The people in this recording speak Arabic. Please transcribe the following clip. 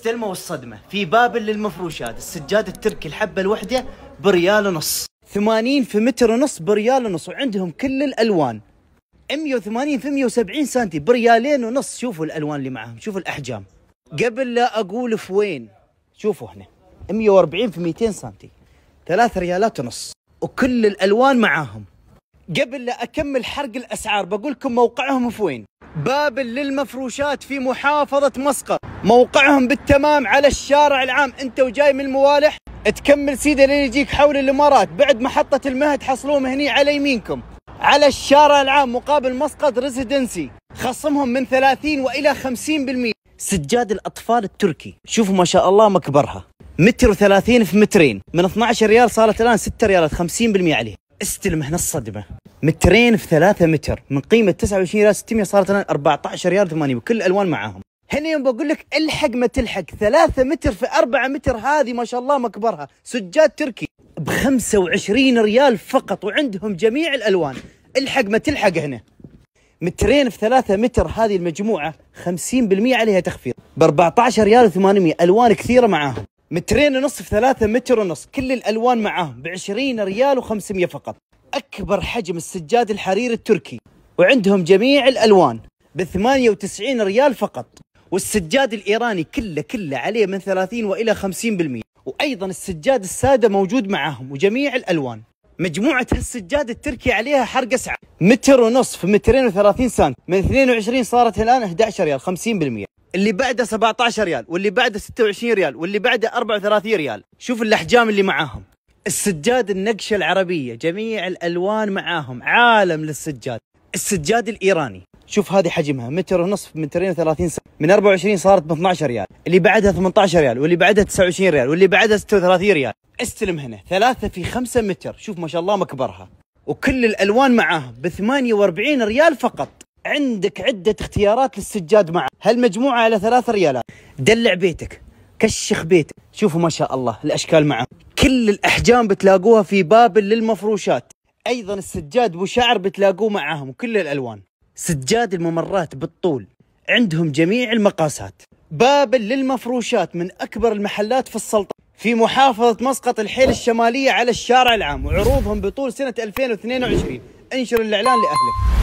استلموا والصدمه في بابل للمفروشات السجاد التركي الحبه الوحده بريال ونص 80 في متر ونص بريال ونص وعندهم كل الالوان 180 في 170 سنتي بريالين ونص شوفوا الالوان اللي معاهم شوفوا الاحجام قبل لا اقول في وين شوفوا هنا 140 في 200 سنتي 3 ريالات ونص وكل الالوان معاهم قبل لا اكمل حرق الاسعار بقول لكم موقعهم في وين بابل للمفروشات في محافظة مسقط موقعهم بالتمام على الشارع العام انت وجاي من الموالح تكمل سيدة لين يجيك حول الامارات بعد محطة المهد حصلوهم هني على يمينكم على الشارع العام مقابل مسقط ريزيدنسي خصمهم من 30 والى 50% سجاد الاطفال التركي شوفوا ما شاء الله مكبرها متر و30 في مترين من 12 ريال صارت الان 6 ريالات 50% عليه استلم هنا الصدمه مترين في 3 متر من قيمه 29 ريال 600 صارت لنا 14 ريال 80 وكل الالوان معاهم هنا يوم بقول لك الحق ما تلحق 3 متر في 4 متر هذه ما شاء الله مكبرها سجاد تركي ب 25 ريال فقط وعندهم جميع الالوان الحق ما تلحق هنا مترين في 3 متر هذه المجموعه 50% عليها تخفيض ب 14 ريال و800 الوان كثيره معاهم مترين ونص في 3 متر ونص كل الالوان معاهم ب 20 ريال و500 فقط أكبر حجم السجاد الحريري التركي وعندهم جميع الألوان ب 98 ريال فقط والسجاد الإيراني كله كله عليه من 30 وإلى 50% وأيضا السجاد السادة موجود معاهم وجميع الألوان مجموعة هالسجاد التركي عليها حرق أسعار متر ونص في مترين وثلاثين سنت من 22 صارت الآن 11 ريال 50% اللي بعده 17 ريال واللي بعده 26 ريال واللي بعده 34 ريال شوف الأحجام اللي معاهم السجاد النقشة العربية جميع الألوان معاهم عالم للسجاد السجاد الإيراني شوف هذه حجمها متر ونصف مترين و30 من 24 صارت ب 12 ريال اللي بعدها 18 ريال واللي بعدها 29 ريال واللي بعدها 36 ريال استلم هنا ثلاثة في 5 متر شوف ما شاء الله مكبرها وكل الألوان معاها ب 48 ريال فقط عندك عدة اختيارات للسجاد معه هالمجموعة على 3 ريالات دلع بيتك كشخ بيتك شوفوا ما شاء الله الأشكال معه كل الاحجام بتلاقوها في بابل للمفروشات ايضا السجاد وشعر بتلاقوه معاهم كل الالوان سجاد الممرات بالطول عندهم جميع المقاسات بابل للمفروشات من اكبر المحلات في السلطنه في محافظة مسقط الحيل الشمالية على الشارع العام وعروضهم بطول سنة 2022 انشر الإعلان لأهلك